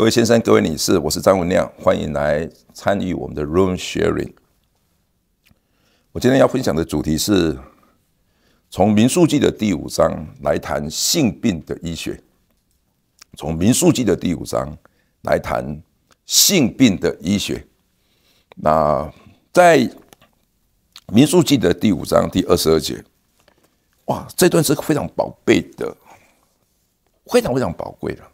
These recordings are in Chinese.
各位先生，各位女士，我是张文亮，欢迎来参与我们的 Room Sharing。我今天要分享的主题是，从《民数记》的第五章来谈性病的医学。从《民数记》的第五章来谈性病的医学。那在《民数记》的第五章第二十二节，哇，这段是非常宝贝的，非常非常宝贵的。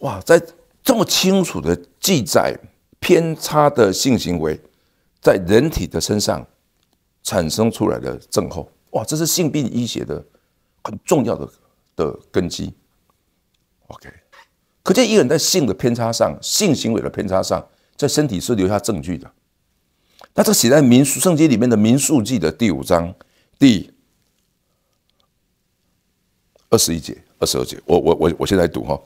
哇，在这么清楚的记载偏差的性行为，在人体的身上产生出来的症候，哇，这是性病医学的很重要的的根基。OK，可见一个人在性的偏差上、性行为的偏差上，在身体是留下证据的。那这个写在《民数》圣经里面的《民数记》的第五章第二十一节、二十二节，我我我我现在读哈。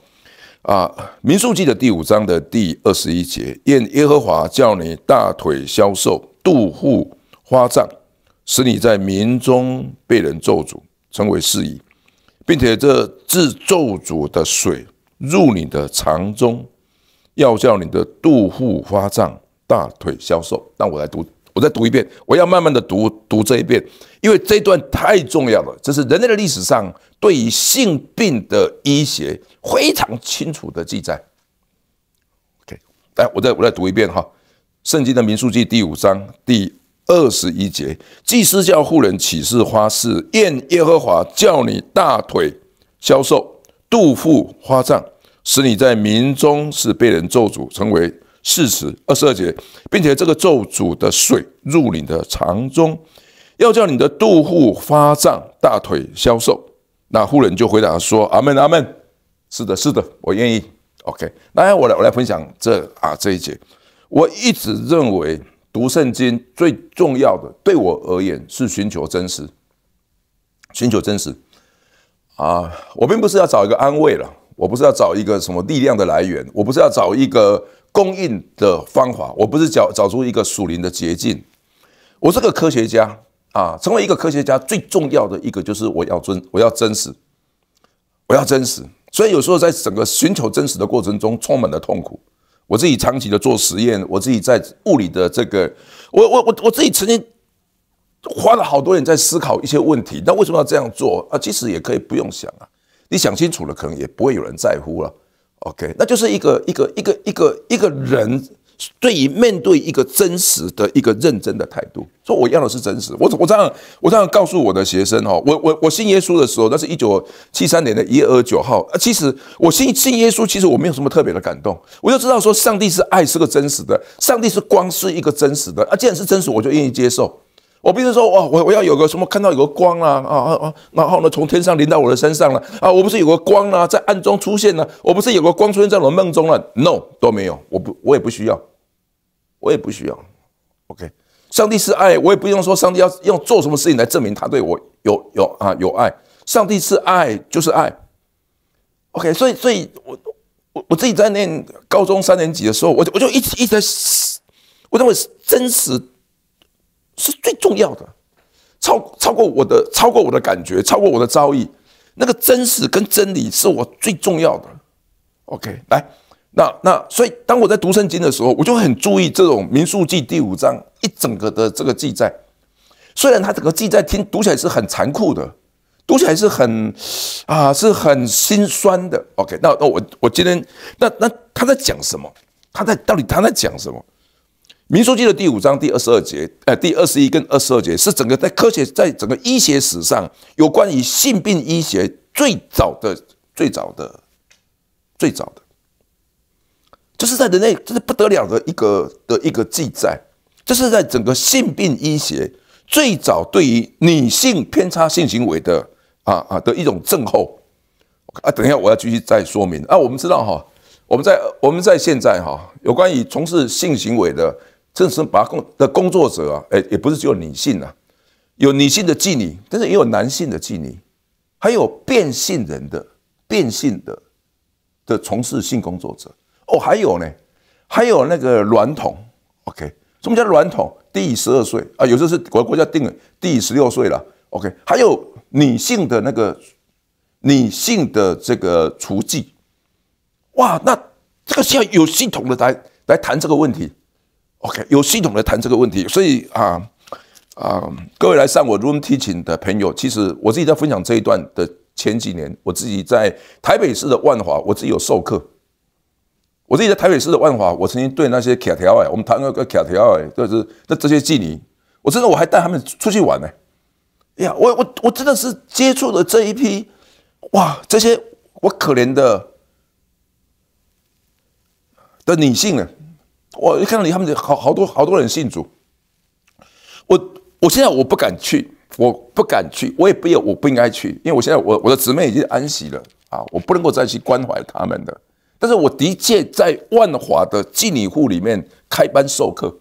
啊，《民数记》的第五章的第二十一节，愿耶和华叫你大腿消瘦，肚腹发胀，使你在民中被人咒诅，成为事宜，并且这自咒诅的水入你的肠中，要叫你的肚腹发胀，大腿消瘦。让我来读。我再读一遍，我要慢慢的读读这一遍，因为这一段太重要了。这是人类的历史上对于性病的医学非常清楚的记载。OK，来，我再我再读一遍哈，《圣经的民数记》第五章第二十一节，祭司叫妇人起誓发誓，愿耶和华叫你大腿消瘦，肚腹发胀，使你在民中是被人咒诅，成为。四至二十二节，并且这个咒主的水入你的肠中，要叫你的肚腹发胀，大腿消瘦。那妇人就回答说：“阿门，阿门，是的，是的，我愿意。”OK，那我来，我来分享这啊这一节。我一直认为读圣经最重要的，对我而言是寻求真实，寻求真实。啊，我并不是要找一个安慰了，我不是要找一个什么力量的来源，我不是要找一个。供应的方法，我不是找找出一个属灵的捷径。我是个科学家啊，成为一个科学家最重要的一个就是我要真我要真实，我要真实。所以有时候在整个寻求真实的过程中，充满了痛苦。我自己长期的做实验，我自己在物理的这个，我我我我自己曾经花了好多年在思考一些问题。那为什么要这样做啊？其实也可以不用想啊，你想清楚了，可能也不会有人在乎了。OK，那就是一个一个一个一个一个人对于面对一个真实的一个认真的态度。说我要的是真实。我我这样我这样告诉我的学生哦，我我我信耶稣的时候，那是一九七三年的一二九号啊。其实我信信耶稣，其实我没有什么特别的感动，我就知道说上帝是爱，是个真实的；上帝是光，是一个真实的。啊，既然是真实，我就愿意接受。我不是说哦，我我要有个什么，看到有个光啦，啊啊啊，然后呢，从天上淋到我的身上了，啊，我不是有个光啦，在暗中出现了，我不是有个光出现在我梦中了，no 都没有，我不我也不需要，我也不需要，OK，上帝是爱，我也不用说上帝要用做什么事情来证明他对我有有啊有爱，上帝是爱就是爱，OK，所以所以，我我我自己在念高中三年级的时候，我我就一直一直，在，我认为真实。是最重要的，超超过我的，超过我的感觉，超过我的遭遇，那个真实跟真理是我最重要的。OK，来，那那所以当我在读圣经的时候，我就很注意这种民数记第五章一整个的这个记载。虽然他整个记载听读起来是很残酷的，读起来是很啊是很心酸的。OK，那那我我今天那那他在讲什么？他在到底他在讲什么？民书记的第五章第二十二节，呃，第二十一跟二十二节是整个在科学，在整个医学史上有关于性病医学最早的、最早的、最早的，这是在人类这是不得了的一个的一个记载，这是在整个性病医学最早对于女性偏差性行为的啊啊的一种症候啊。等一下我要继续再说明啊。我们知道哈，我们在我们在现在哈有关于从事性行为的。甚至把控的工作者啊，哎，也不是只有女性啊，有女性的妓女，但是也有男性的妓女，还有变性人的、变性的的从事性工作者哦，还有呢，还有那个软统 o k 什么叫软统，第十二岁啊，有时候是国国家定了第十六岁了，OK，还有女性的那个女性的这个厨妓，哇，那这个是要有系统的来来谈这个问题。OK，有系统的谈这个问题，所以啊啊，各位来上我 Room Teaching 的朋友，其实我自己在分享这一段的前几年，我自己在台北市的万华，我自己有授课。我自己在台北市的万华，我曾经对那些卡条哎，我们谈那个卡条哎，就是那这些妓女，我真的我还带他们出去玩呢。哎呀，我我我真的是接触了这一批，哇，这些我可怜的的女性呢。我一看到你，他们好好多好多人信主。我我现在我不敢去，我不敢去，我也不，要，我不应该去，因为我现在我我的姊妹已经安息了啊，我不能够再去关怀他们的。但是我的确在万华的妓女户里面开班授课，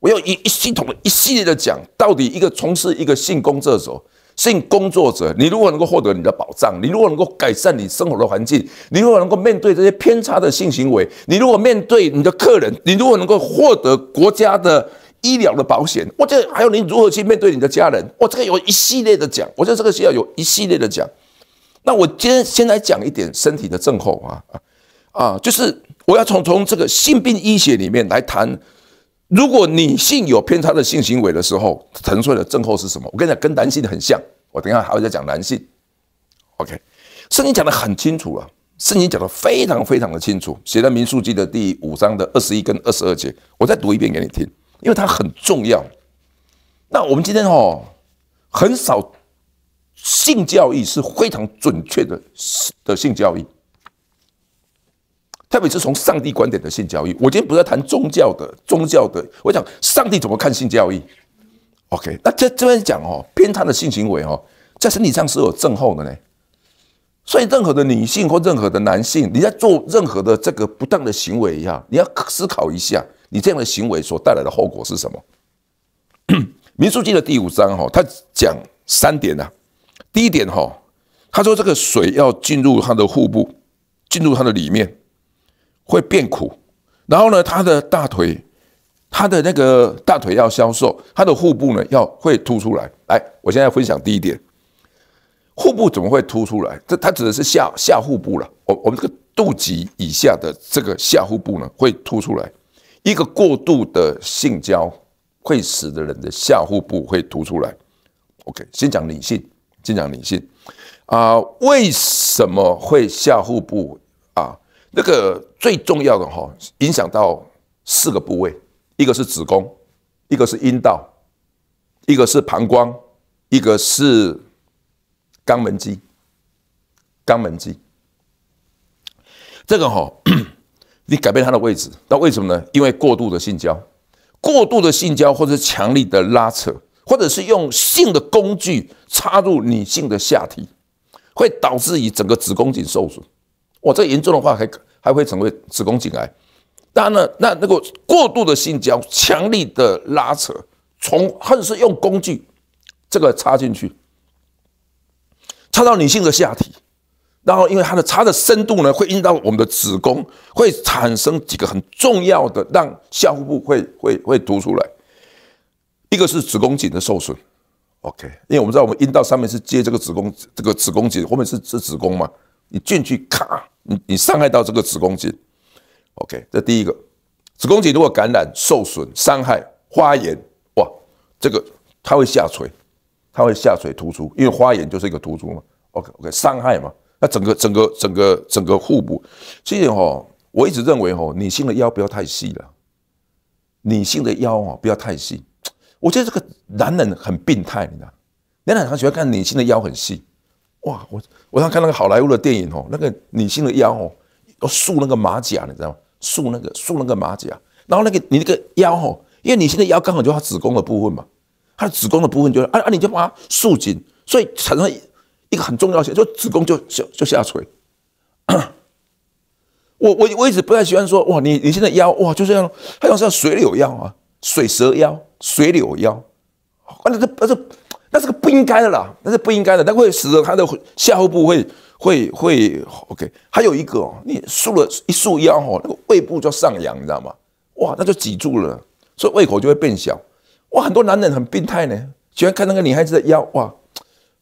我要一一系统的一系列的讲，到底一个从事一个性工作者。性工作者，你如果能够获得你的保障，你如果能够改善你生活的环境，你如果能够面对这些偏差的性行为，你如果面对你的客人，你如果能够获得国家的医疗的保险，我这还有你如何去面对你的家人，我这个有一系列的讲，我觉得这个需要有一系列的讲。那我今天先来讲一点身体的症候啊啊，就是我要从从这个性病医学里面来谈。如果女性有偏差的性行为的时候，沉睡的症候是什么？我跟你讲，跟男性的很像。我等下还会再讲男性。OK，圣经讲的很清楚了，圣经讲的非常非常的清楚，写在民数记的第五章的二十一跟二十二节。我再读一遍给你听，因为它很重要。那我们今天哦，很少性教育是非常准确的的性教育。特别是从上帝观点的性交易，我今天不是谈宗教的，宗教的，我讲上帝怎么看性交易。OK，那这这边讲哦，偏袒的性行为哦，在身体上是有症候的呢。所以任何的女性或任何的男性，你在做任何的这个不当的行为呀，你要思考一下，你这样的行为所带来的后果是什么。民书记的第五章哈，他讲三点啊。第一点哈，他说这个水要进入他的腹部，进入他的里面。会变苦，然后呢，他的大腿，他的那个大腿要消瘦，他的腹部呢要会凸出来。来，我现在分享第一点，腹部怎么会凸出来？这他指的是下下腹部了。我我们这个肚脐以下的这个下腹部呢会凸出来。一个过度的性交会使得人的下腹部会凸出来。OK，先讲理性，先讲理性，啊，为什么会下腹部啊？那个最重要的哈，影响到四个部位，一个是子宫，一个是阴道，一个是膀胱，一个是肛门肌。肛门肌，这个哈，你改变它的位置，那为什么呢？因为过度的性交，过度的性交，或者是强力的拉扯，或者是用性的工具插入女性的下体，会导致你整个子宫颈受损。哇，这严重的话，还还会成为子宫颈癌。当然呢，那那个过度的性交、强力的拉扯、从或者是用工具这个插进去，插到女性的下体，然后因为它的插的深度呢，会印到我们的子宫，会产生几个很重要的，让下腹部会会会凸出来。一个是子宫颈的受损，OK，因为我们知道我们阴道上面是接这个子宫，这个子宫颈后面是是子宫嘛。你进去，咔！你你伤害到这个子宫颈，OK，这第一个子宫颈如果感染、受损、伤害、发炎，哇，这个它会下垂，它会下垂突出，因为发炎就是一个突出嘛。OK OK，伤害嘛，那整个整个整个整个腹部，所以哈，我一直认为哈，女性的腰不要太细了，女性的腰哦、不要太细，我觉得这个男人很病态，你知道，男人他喜欢看女性的腰很细。哇，我我常看那个好莱坞的电影哦，那个女性的腰哦，要束那个马甲，你知道吗？束那个束那个马甲，然后那个你那个腰哦，因为女性的腰刚好就是她子宫的部分嘛，她的子宫的部分就啊啊，你就把它束紧，所以产生一个很重要性，就子宫就就就下垂。我我我一直不太喜欢说哇，你你现在腰哇就这样，好像像水柳腰啊，水蛇腰、水柳腰，啊，这不是。那是个不应该的啦，那是不应该的，那会使得他的下腹部会会会 OK。还有一个，哦，你束了一束腰哈，那个胃部就上扬，你知道吗？哇，那就挤住了，所以胃口就会变小。哇，很多男人很病态呢，喜欢看那个女孩子的腰。哇，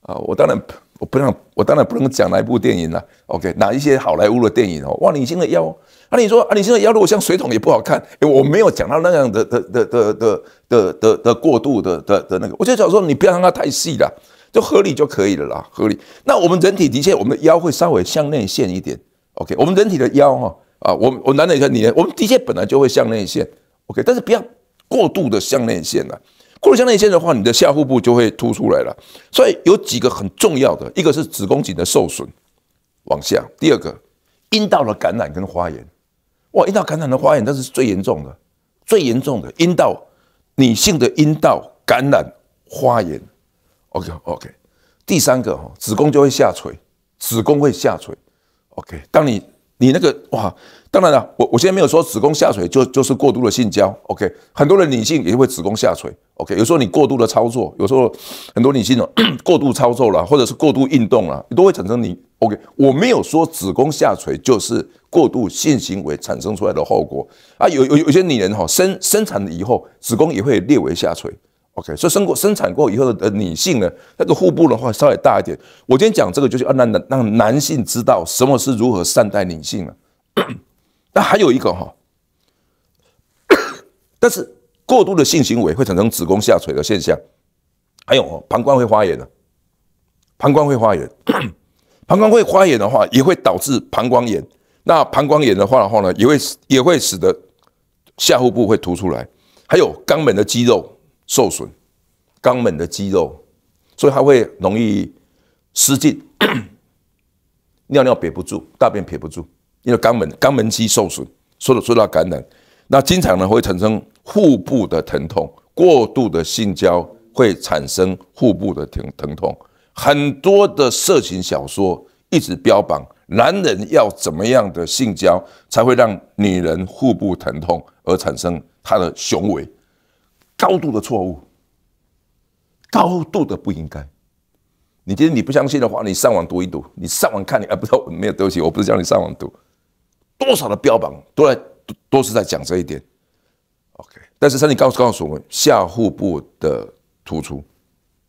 啊，我当然我不让我当然不能讲哪一部电影了。OK，哪一些好莱坞的电影哦？哇，女性的腰。啊，你说啊，你现在腰如果像水桶也不好看。哎，我没有讲到那样的的的的的的的的过度的的的那个。我就想说，你不要让它太细了，就合理就可以了啦，合理。那我们人体的确，我们的腰会稍微向内陷一点。OK，我们人体的腰哈啊，我我男的跟女的，我们的确本来就会向内陷。OK，但是不要过度的向内陷了。过度向内陷的话，你的下腹部就会凸出来了。所以有几个很重要的，一个是子宫颈的受损往下，第二个阴道的感染跟发炎。哇！阴道感染的花炎，那是最严重的，最严重的阴道女性的阴道感染花炎。OK OK，第三个哈，子宫就会下垂，子宫会下垂。OK，当你你那个哇，当然了，我我现在没有说子宫下垂就就是过度的性交。OK，很多的女性也会子宫下垂。OK，有时候你过度的操作，有时候很多女性哦 过度操作了，或者是过度运动了，都会产生你。OK，我没有说子宫下垂就是过度性行为产生出来的后果啊。有有有些女人哈，生生产了以后，子宫也会略微下垂。OK，所以生过生产过以后的女性呢，那个腹部的话稍微大一点。我今天讲这个就是让男让男性知道什么是如何善待女性了。那 还有一个哈，但是过度的性行为会产生子宫下垂的现象，还有膀胱会发炎的，膀胱会发炎。膀胱会发炎的话，也会导致膀胱炎。那膀胱炎的话的话呢，也会也会使得下腹部会凸出来。还有肛门的肌肉受损，肛门的肌肉，所以它会容易失禁，尿尿憋不住，大便憋不住，因为肛门肛门肌受损，受到受到感染。那经常呢会产生腹部的疼痛，过度的性交会产生腹部的疼疼痛。很多的色情小说一直标榜男人要怎么样的性交才会让女人腹部疼痛而产生他的雄伟，高度的错误，高度的不应该。你今天你不相信的话，你上网读一读，你上网看。你啊，不，没有，对不起，我不是叫你上网读，多少的标榜都在，都是在讲这一点。OK，但是上帝告诉告诉我们，下腹部的突出。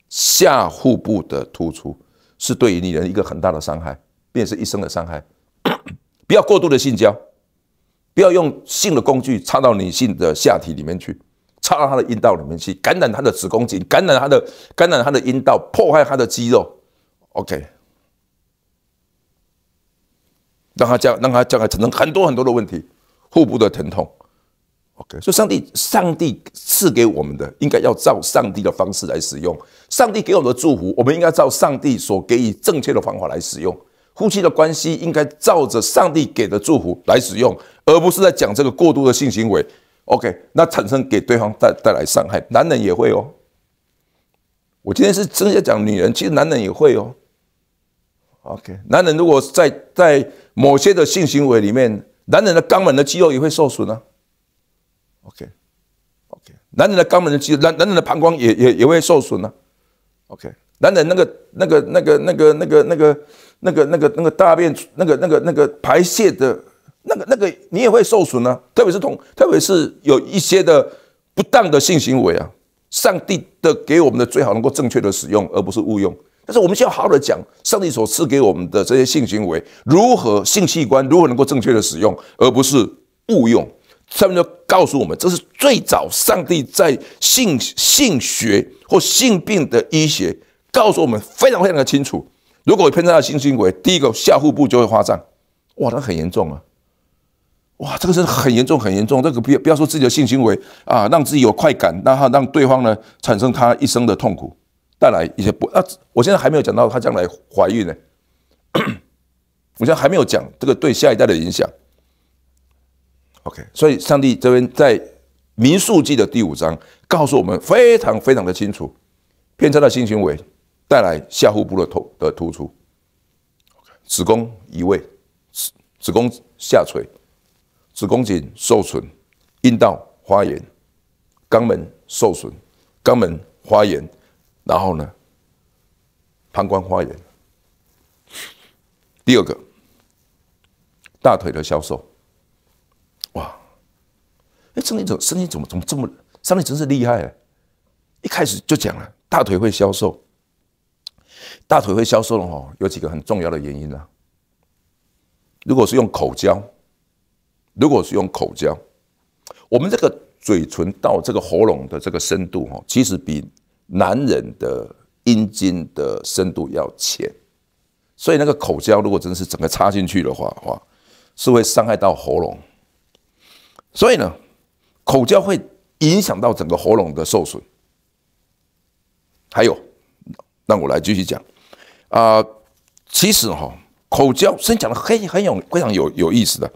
下腹部的突出是对于女人一个很大的伤害，便是一生的伤害。不要过度的性交，不要用性的工具插到女性的下体里面去，插到她的阴道里面去，感染她的子宫颈，感染她的，感染她的阴道，破坏她的肌肉。OK，让她将让她将来，产生很多很多的问题，腹部的疼痛。OK，所以上帝，上帝赐给我们的，应该要照上帝的方式来使用。上帝给我们的祝福，我们应该照上帝所给予正确的方法来使用。夫妻的关系应该照着上帝给的祝福来使用，而不是在讲这个过度的性行为。OK，那产生给对方带带来伤害，男人也会哦。我今天是直接讲女人，其实男人也会哦。OK，男人如果在在某些的性行为里面，男人的肛门的肌肉也会受损啊。OK，OK，男人的肛门的肌，男男人的膀胱也也也会受损呢。OK，男人那个那个那个那个那个那个那个那个那个大便那个那个那个排泄的，那个那个你也会受损呢。特别是同，特别是有一些的不当的性行为啊。上帝的给我们的最好能够正确的使用，而不是误用。但是我们需要好好的讲，上帝所赐给我们的这些性行为，如何性器官如何能够正确的使用，而不是误用。上面就告诉我们，这是最早上帝在性性学或性病的医学告诉我们非常非常的清楚。如果我偏上他的性行为，第一个下腹部就会发胀，哇，那很严重啊！哇，这个是很严重很严重。这个不要不要说自己的性行为啊，让自己有快感，那他让对方呢产生他一生的痛苦，带来一些不。那我现在还没有讲到他将来怀孕呢，我现在还没有讲这个对下一代的影响。OK，所以上帝这边在民数记的第五章告诉我们非常非常的清楚，偏差的性行为带来下腹部的突的突出，OK，子宫移位，子子宫下垂，子宫颈受损，阴道发炎，肛门受损，肛门发炎，然后呢，膀胱发炎。第二个，大腿的消瘦。哎，上帝怎，上帝怎么怎么这么？上帝真是厉害！一开始就讲了，大腿会消瘦，大腿会消瘦的话，有几个很重要的原因呢？如果是用口交，如果是用口交，我们这个嘴唇到这个喉咙的这个深度哈，其实比男人的阴茎的深度要浅，所以那个口交如果真的是整个插进去的话，话是会伤害到喉咙。所以呢？口交会影响到整个喉咙的受损，还有，让我来继续讲，啊，其实哈，口交，先讲的很很有非常有有意思的，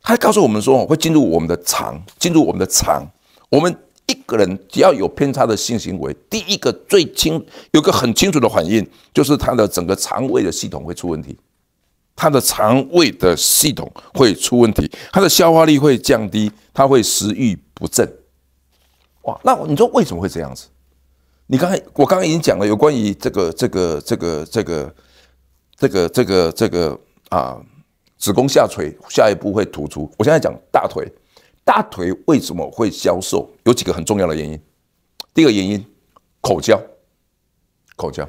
他告诉我们说会进入我们的肠，进入我们的肠，我们一个人只要有偏差的性行为，第一个最清有个很清楚的反应，就是他的整个肠胃的系统会出问题。它的肠胃的系统会出问题，它的消化力会降低，它会食欲不振。哇，那你说为什么会这样子？你刚才我刚刚已经讲了有关于这个这个这个这个这个这个这个啊，子宫下垂下一步会突出。我现在讲大腿，大腿为什么会消瘦？有几个很重要的原因。第一个原因，口交，口交，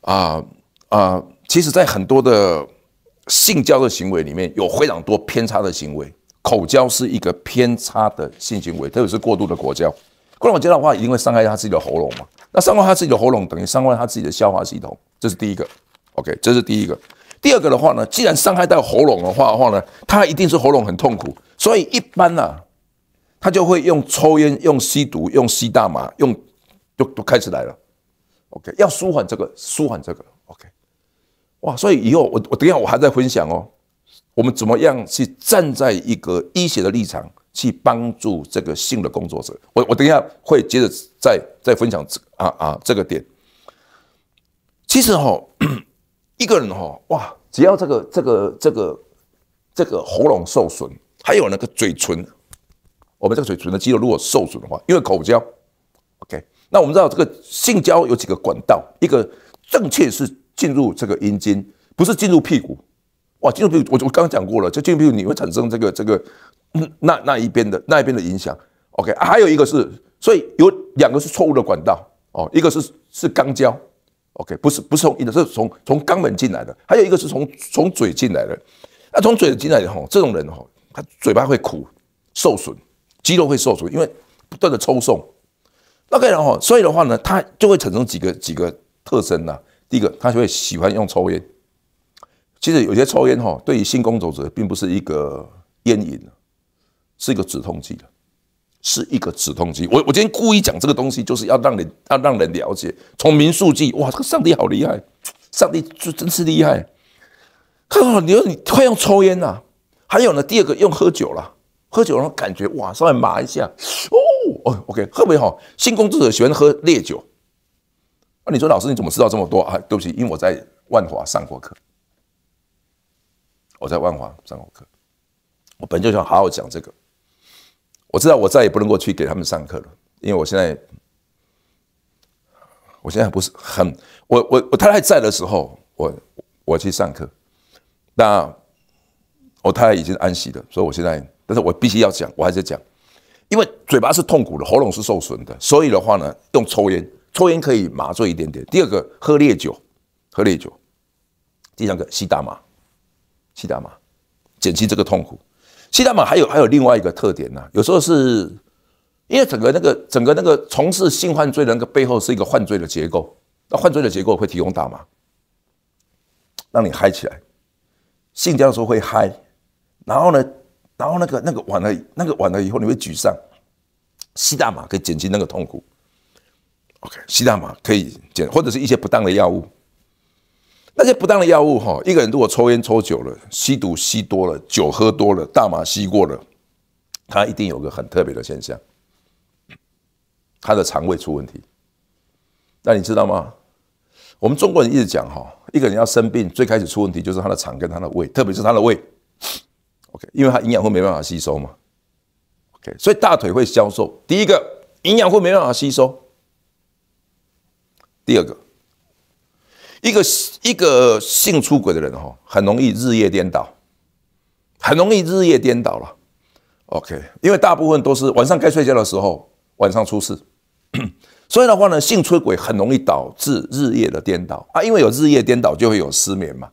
啊啊。其实，在很多的性交的行为里面，有非常多偏差的行为。口交是一个偏差的性行为，特别是过度的果交。过度果交的话，一定会伤害他自己的喉咙嘛？那伤害他自己的喉咙，等于伤害他自己的消化系统。这是第一个。OK，这是第一个。第二个的话呢，既然伤害到喉咙的话的话呢，他一定是喉咙很痛苦，所以一般呢，他就会用抽烟、用吸毒、用吸大麻、用都都开始来了。OK，要舒缓这个，舒缓这个。哇！所以以后我我等一下我还在分享哦，我们怎么样去站在一个医学的立场去帮助这个性的工作者？我我等一下会接着再再分享这啊啊这个点。其实哈，一个人哈，哇，只要这个这个这个这个喉咙受损，还有那个嘴唇，我们这个嘴唇的肌肉如果受损的话，因为口交，OK？那我们知道这个性交有几个管道，一个正确是。进入这个阴茎，不是进入屁股，哇，进入屁股，我我刚刚讲过了，就进入屁股你会产生这个这个那那一边的那一边的影响。OK，还有一个是，所以有两个是错误的管道哦，一个是是肛交，OK，不是不是从阴的，是从从肛门进来的，还有一个是从从嘴进来的，那从嘴进来的哈，这种人哈，他嘴巴会苦，受损，肌肉会受损，因为不断的抽送，大概的哈，所以的话呢，他就会产生几个几个特征呐。第一个，他就会喜欢用抽烟。其实有些抽烟哈，对于性工作者并不是一个烟瘾是一个止痛剂的，是一个止痛剂。我我今天故意讲这个东西，就是要让人要让人了解，从民数记，哇，这个上帝好厉害，上帝就真是厉害。看哦，你说你会用抽烟呐？还有呢，第二个用喝酒啦，喝酒然后感觉哇，稍微麻一下哦哦，OK，特别哈，性工作者喜欢喝烈酒。啊！你说老师，你怎么知道这么多？啊？对不起，因为我在万华上过课，我在万华上过课。我本就想好好讲这个，我知道我再也不能够去给他们上课了，因为我现在，我现在不是很……我我我太太在的时候，我我去上课。那我太太已经安息了，所以我现在，但是我必须要讲，我还是讲，因为嘴巴是痛苦的，喉咙是受损的，所以的话呢，用抽烟。抽烟可以麻醉一点点。第二个，喝烈酒，喝烈酒。第三个，吸大麻，吸大麻，减轻这个痛苦。吸大麻还有还有另外一个特点呢，有时候是因为整个那个整个那个从事性犯罪的那个背后是一个犯罪的结构，那犯罪的结构会提供大麻，让你嗨起来。性交的时候会嗨，然后呢，然后那个那个完了那个完了以后你会沮丧，吸大麻可以减轻那个痛苦。吸大麻可以减，或者是一些不当的药物。那些不当的药物，哈，一个人如果抽烟抽久了，吸毒吸多了，酒喝多了，大麻吸过了，他一定有个很特别的现象，他的肠胃出问题。那你知道吗？我们中国人一直讲，哈，一个人要生病，最开始出问题就是他的肠跟他的胃，特别是他的胃。OK，因为他营养会没办法吸收嘛。OK，所以大腿会消瘦。第一个，营养会没办法吸收。第二个，一个一个性出轨的人哈，很容易日夜颠倒，很容易日夜颠倒了。OK，因为大部分都是晚上该睡觉的时候晚上出事，所以的话呢，性出轨很容易导致日夜的颠倒啊。因为有日夜颠倒，就会有失眠嘛，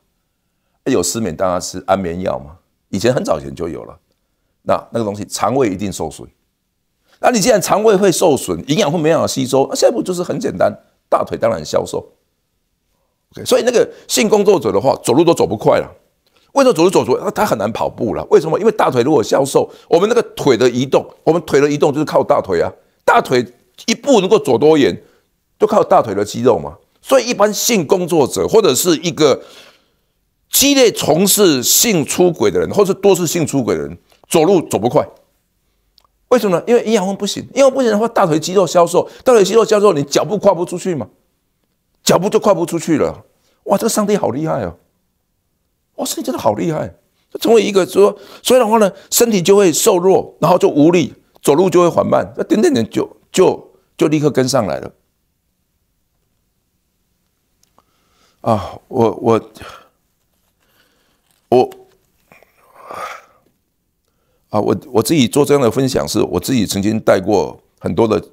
有失眠当然吃安眠药嘛。以前很早以前就有了，那那个东西肠胃一定受损，那你既然肠胃会受损，营养会没办法吸收，那下一步就是很简单。大腿当然消瘦，OK，所以那个性工作者的话，走路都走不快了。为什么走路走快，他很难跑步了。为什么？因为大腿如果消瘦，我们那个腿的移动，我们腿的移动就是靠大腿啊。大腿一步能够走多远，就靠大腿的肌肉嘛。所以一般性工作者或者是一个激烈从事性出轨的人，或是多次性出轨的人，走路走不快。为什么？因为一养化不行，营养不行的话，大腿肌肉消瘦，大腿肌肉消瘦，你脚步跨不出去嘛，脚步就跨不出去了。哇，这个上帝好厉害哦！哇，身体真的好厉害，成为一个说，所以的话呢，身体就会瘦弱，然后就无力，走路就会缓慢，那点点点就就就立刻跟上来了。啊，我我我。啊，我我自己做这样的分享是，我自己曾经带过很多的，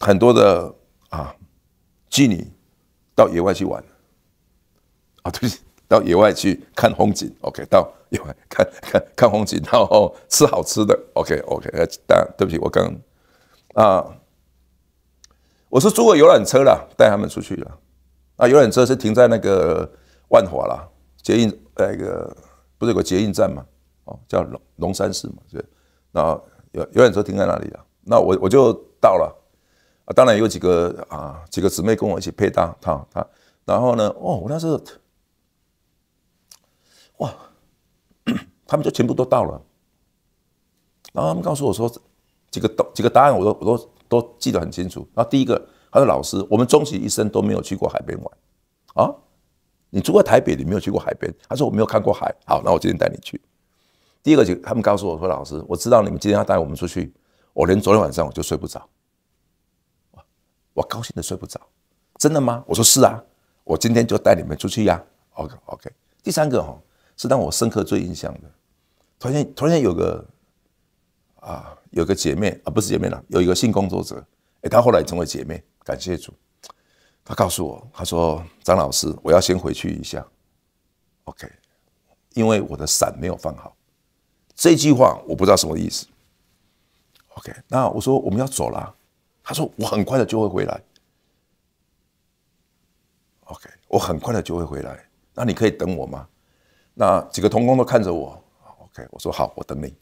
很多的啊，妓女到野外去玩，啊，对不起，到野外去看风景，OK，到野外看看看风景，然后吃好吃的，OK，OK，但对不起，我刚啊，我是租个游览车了，带他们出去了，啊，游览车是停在那个万华啦，捷运那个不是有个捷运站吗？哦，叫龙龙山寺嘛，对，那有有辆车停在那里啊？那我我就到了，啊，当然有几个啊几个姊妹跟我一起配搭他他，然后呢，哦，我那时，哇，他们就全部都到了，然后他们告诉我说，几个答几个答案我都我都都记得很清楚。然后第一个，他说老师，我们终其一生都没有去过海边玩，啊，你住过台北，你没有去过海边？他说我没有看过海，好，那我今天带你去。第一个就他们告诉我说：“老师，我知道你们今天要带我们出去，我连昨天晚上我就睡不着，我高兴的睡不着，真的吗？”我说：“是啊，我今天就带你们出去呀。”OK OK。第三个哈是让我深刻最印象的，头先头先有个啊有个姐妹啊不是姐妹了，有一个性工作者，哎，她后来成为姐妹，感谢主。他告诉我，他说：“张老师，我要先回去一下，OK，因为我的伞没有放好。”这句话我不知道什么意思。OK，那我说我们要走了，他说我很快的就会回来。OK，我很快的就会回来。那你可以等我吗？那几个童工都看着我。OK，我说好，我等你。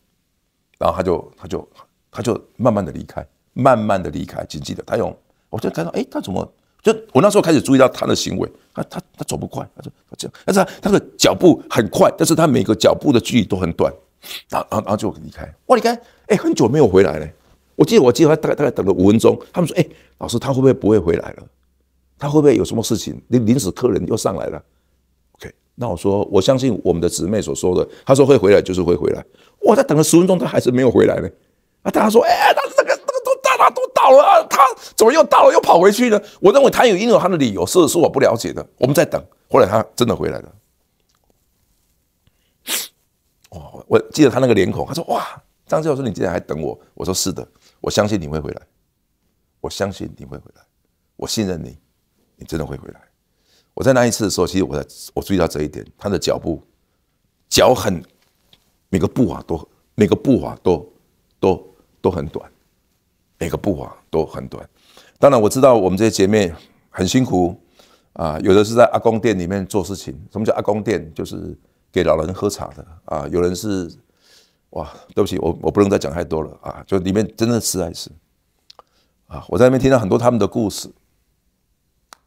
然后他就他就他就慢慢的离开，慢慢的离开。请记得，他用我就看到，哎，他怎么就我那时候开始注意到他的行为，他他他走不快，他说他这样，但是他他的脚步很快，但是他每个脚步的距离都很短。然后，然后就离开。哇，你看，哎，很久没有回来嘞。我记得，我记得大概大概等了五分钟。他们说，哎，老师，他会不会不会回来了？他会不会有什么事情？临临时客人又上来了。OK，那我说，我相信我们的姊妹所说的，他说会回来就是会回来。哇，他等了十分钟，他还是没有回来呢。啊，大家说，哎，他那个那个都到，都到了啊，他怎么又到了又跑回去呢？我认为他有因有他的理由是是我不了解的。我们在等，后来他真的回来了。我记得他那个脸孔，他说：“哇，张志授，你竟然还等我。”我说：“是的，我相信你会回来，我相信你会回来，我信任你，你真的会回来。”我在那一次的时候，其实我在我注意到这一点，他的脚步，脚很每个步伐都每个步伐都都都很短，每个步伐都很短。当然我知道我们这些姐妹很辛苦啊，有的是在阿公店里面做事情。什么叫阿公店？就是。给老人喝茶的啊，有人是，哇，对不起，我我不能再讲太多了啊，就里面真的痴爱吃。啊，我在那边听到很多他们的故事，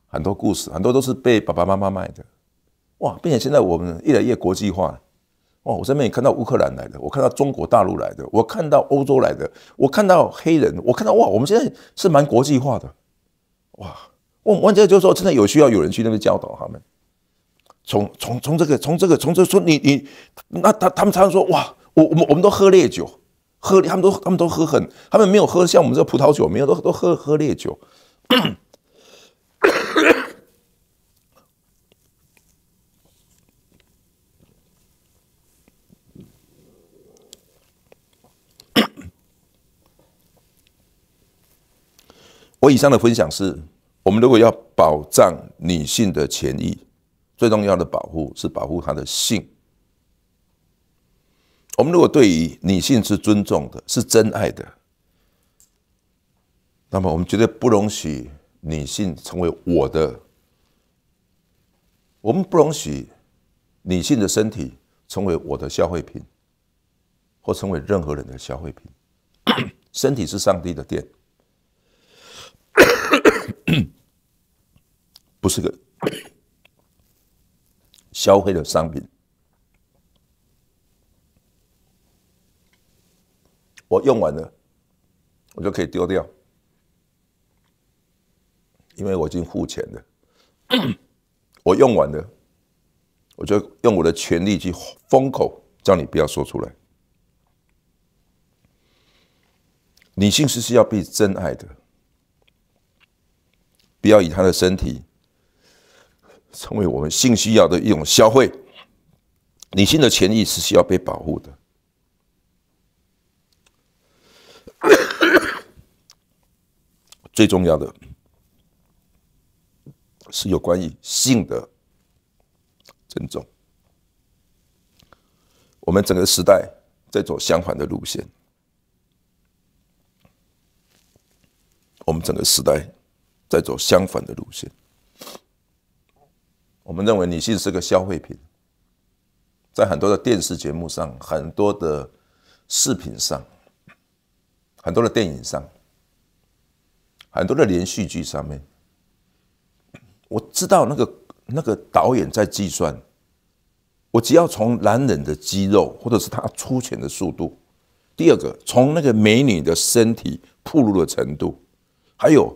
很多故事，很多都是被爸爸妈妈卖的，哇，并且现在我们越来越国际化，哇，我在那边也看到乌克兰来的，我看到中国大陆来的，我看到欧洲来的，我看到黑人，我看到哇，我们现在是蛮国际化的，哇，我我现在就说真的有需要，有人去那边教导他们。从从从这个从这个从这说，你你那他他们常常说哇，我我们我们都喝烈酒，喝他们都他们都喝很，他们没有喝像我们这葡萄酒，没有都都喝喝烈酒。我以上的分享是我们如果要保障女性的权益。最重要的保护是保护他的性。我们如果对于女性是尊重的，是真爱的，那么我们绝对不容许女性成为我的。我们不容许女性的身体成为我的消费品，或成为任何人的消费品。身体是上帝的殿，不是个。消费的商品，我用完了，我就可以丢掉，因为我已经付钱了。我用完了，我就用我的权力去封口，叫你不要说出来。女性是需要被真爱的，不要以她的身体。成为我们性需要的一种消费，女性的权益是需要被保护的。最重要的是有关于性的尊重。我们整个时代在走相反的路线，我们整个时代在走相反的路线。我们认为女性是个消费品，在很多的电视节目上、很多的视频上、很多的电影上、很多的连续剧上面，我知道那个那个导演在计算，我只要从男人的肌肉或者是他出拳的速度，第二个从那个美女的身体暴露的程度，还有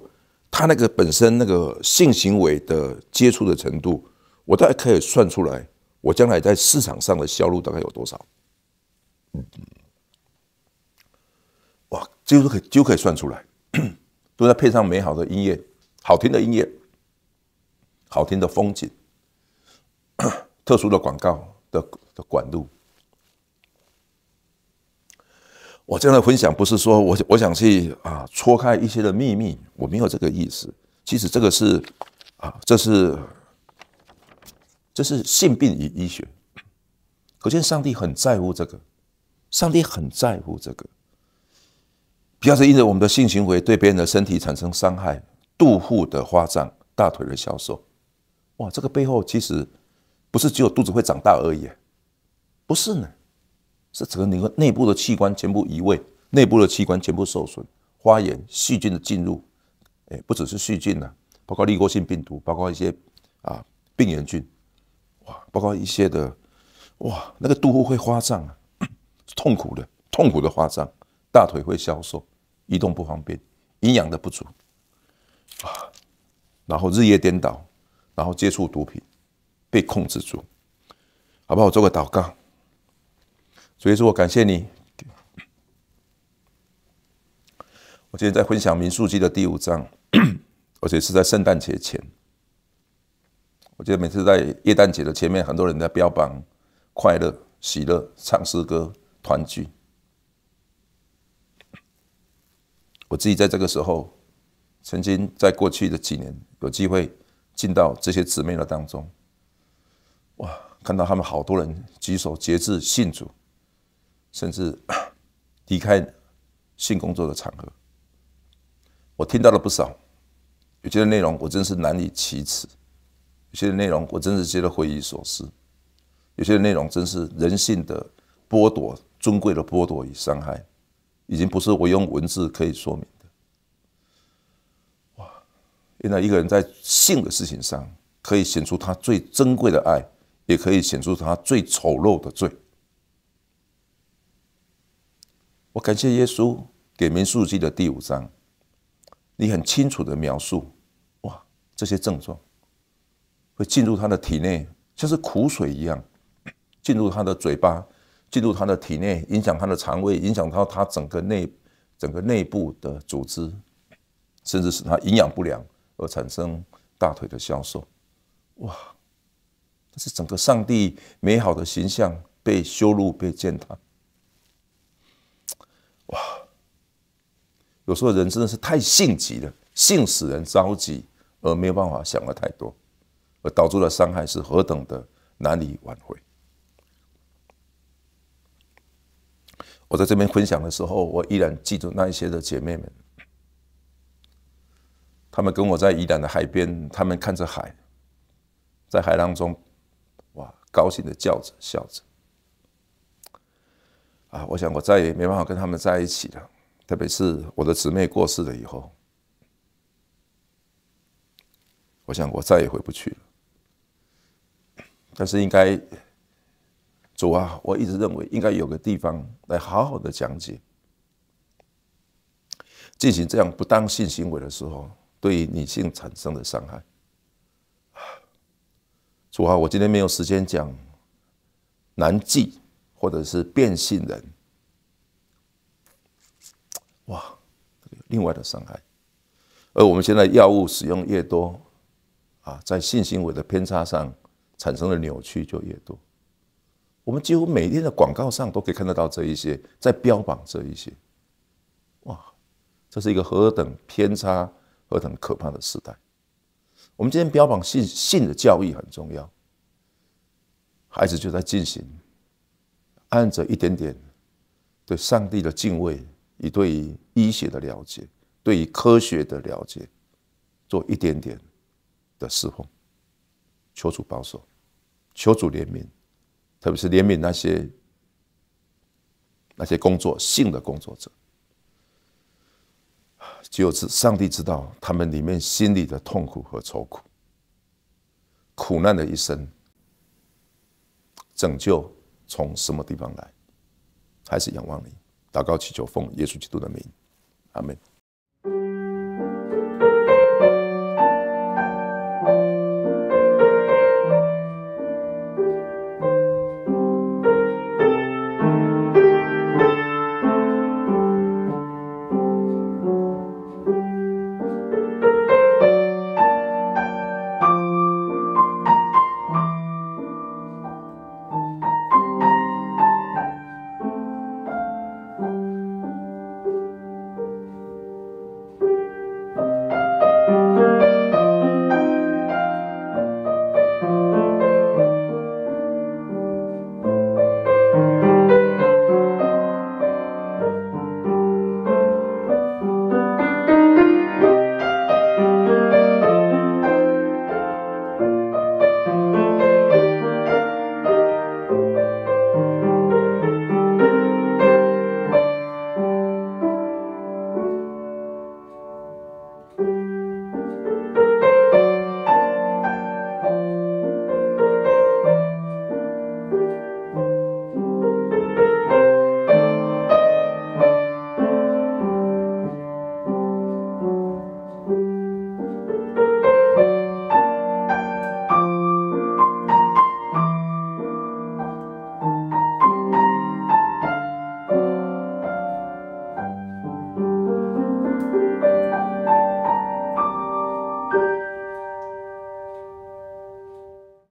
他那个本身那个性行为的接触的程度。我大概可以算出来，我将来在市场上的销路大概有多少？哇，就是可就可以算出来，都在配上美好的音乐、好听的音乐、好听的风景、特殊的广告的的管路。我这样的分享不是说我我想去啊戳开一些的秘密，我没有这个意思。其实这个是啊，这是。这是性病与医学，可见上帝很在乎这个，上帝很在乎这个。比要是因为我们的性行为对别人的身体产生伤害，肚腹的花胀、大腿的消瘦，哇，这个背后其实不是只有肚子会长大而已，不是呢，是整个的内部的器官全部移位，内部的器官全部受损，花炎、细菌的进入，哎，不只是细菌呐，包括利过性病毒，包括一些啊病原菌。哇，包括一些的，哇，那个毒物会花胀啊，痛苦的，痛苦的花胀，大腿会消瘦，移动不方便，营养的不足，啊，然后日夜颠倒，然后接触毒品，被控制住，好不好？我做个祷告。所以说，我感谢你。我今天在分享《民宿记》的第五章，而且是在圣诞节前。我记得每次在耶诞节的前面，很多人在标榜快乐、喜乐、唱诗歌、团聚。我自己在这个时候，曾经在过去的几年有机会进到这些姊妹的当中，哇，看到他们好多人举手节制信主，甚至 离开性工作的场合。我听到了不少，有些内容我真是难以启齿。有些内容我真是觉得匪夷所思，有些内容真是人性的剥夺、尊贵的剥夺与伤害，已经不是我用文字可以说明的。哇！原来一个人在性的事情上，可以显出他最珍贵的爱，也可以显出他最丑陋的罪。我感谢耶稣给民数记的第五章，你很清楚的描述，哇，这些症状。会进入他的体内，就是苦水一样，进入他的嘴巴，进入他的体内，影响他的肠胃，影响到他整个内、整个内部的组织，甚至使他营养不良而产生大腿的消瘦。哇！这是整个上帝美好的形象被羞辱、被践踏。哇！有时候人真的是太性急了，性使人着急而没有办法想的太多。而导致的伤害是何等的难以挽回。我在这边分享的时候，我依然记住那一些的姐妹们，她们跟我在宜兰的海边，她们看着海，在海浪中，哇，高兴的叫着、笑着。啊，我想我再也没办法跟他们在一起了，特别是我的姊妹过世了以后，我想我再也回不去了。但是应该，主啊，我一直认为应该有个地方来好好的讲解，进行这样不当性行为的时候，对女性产生的伤害。主啊，我今天没有时间讲男妓或者是变性人，哇，另外的伤害。而我们现在药物使用越多，啊，在性行为的偏差上。产生的扭曲就越多。我们几乎每天的广告上都可以看得到这一些，在标榜这一些。哇，这是一个何等偏差、何等可怕的时代！我们今天标榜性性的教育很重要，孩子就在进行，按着一点点对上帝的敬畏，以对于医学的了解，对于科学的了解，做一点点的侍奉。求主保守，求主怜悯，特别是怜悯那些那些工作性的工作者，只有知上帝知道他们里面心里的痛苦和愁苦，苦难的一生，拯救从什么地方来？还是仰望你，祷告祈求奉耶稣基督的名，阿门。